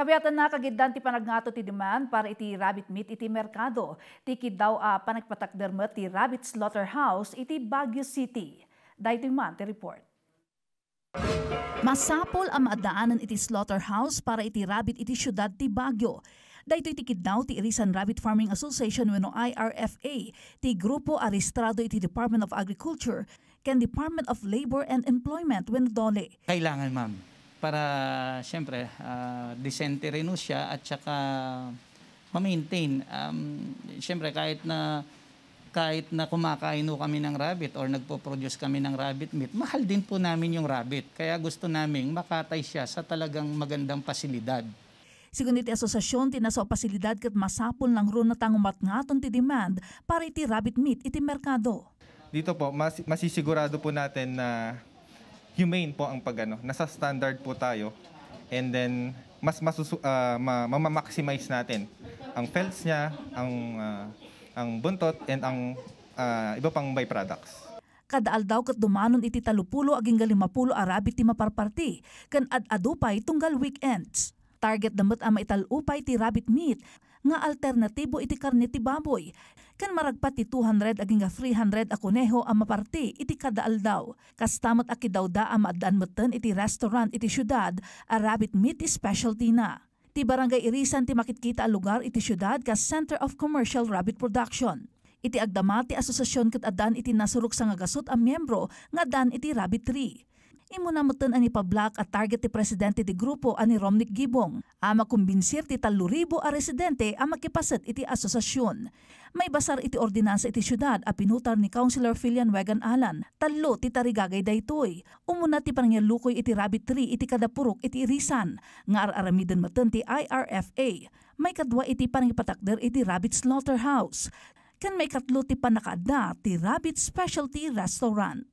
Kabayatan na kagiddan ti panagngato ti demand para iti rabbit meat iti merkado. Tiki daw a uh, panagpatakderma ti rabbit slaughterhouse iti Baguio City. Dahito man ti report. Masapol ang maadaanan iti slaughterhouse para iti rabbit iti syudad ti Baguio. Dahito itikid daw ti Irisan Rabbit Farming Association wano IRFA, ti grupo aristrado iti Department of Agriculture, ken Department of Labor and Employment wano dole. Kailangan ma'am para siyempre uh, ah, decente rin siya at saka ma-maintain. Um, siyempre kahit na kahit na kumakain po kami ng rabbit or nagpo-produce kami ng rabbit meat, mahal din po namin yung rabbit. Kaya gusto naming makatay siya sa talagang magandang pasilidad. Sigun iti asosasyon ti nasa pasilidad kat masapol ng runa na tangumat nga ti demand para iti rabbit meat iti merkado. Dito po, mas, masisigurado po natin na humane po ang pagano. Nasa standard po tayo. And then mas masusu uh, ma- maximize natin ang felts niya, ang uh, ang buntot and ang uh, iba pang byproducts. Kadaal daw kat dumanon iti talupulo aging galimapulo arabi ti maparparti kan ad-adupay tunggal weekends. Target damot ang maitalupay ti rabbit meat, nga alternatibo iti karne ti baboy. Kan maragpat ti 200 aging 300 a kuneho ang maparti iti kadaal daw. Kas tamot aki daw da ang maadaan iti restaurant iti syudad, a rabbit meat specialty na. Ti barangay Irisan ti makitkita a lugar iti syudad kas Center of Commercial Rabbit Production iti agdamati asosasyon ket adan iti nasurok sa ngagasot ang miyembro nga dan iti rabbit tree imunamutan ani pablak at target ti presidente ti grupo ani Romnick Gibong. Ama kumbinsir ti taluribo a residente a makipasit iti asosasyon. May basar iti ordinansa iti syudad a pinutar ni Councilor Filian Wegan Alan. Talo ti tarigagay daytoy. Umuna ti pangyalukoy iti rabbit tree iti kadapurok iti irisan. Nga araramidan matan ti IRFA. May kadwa iti panangipatakder iti rabbit slaughterhouse kan may katlo ti panakada ti Rabbit Specialty Restaurant.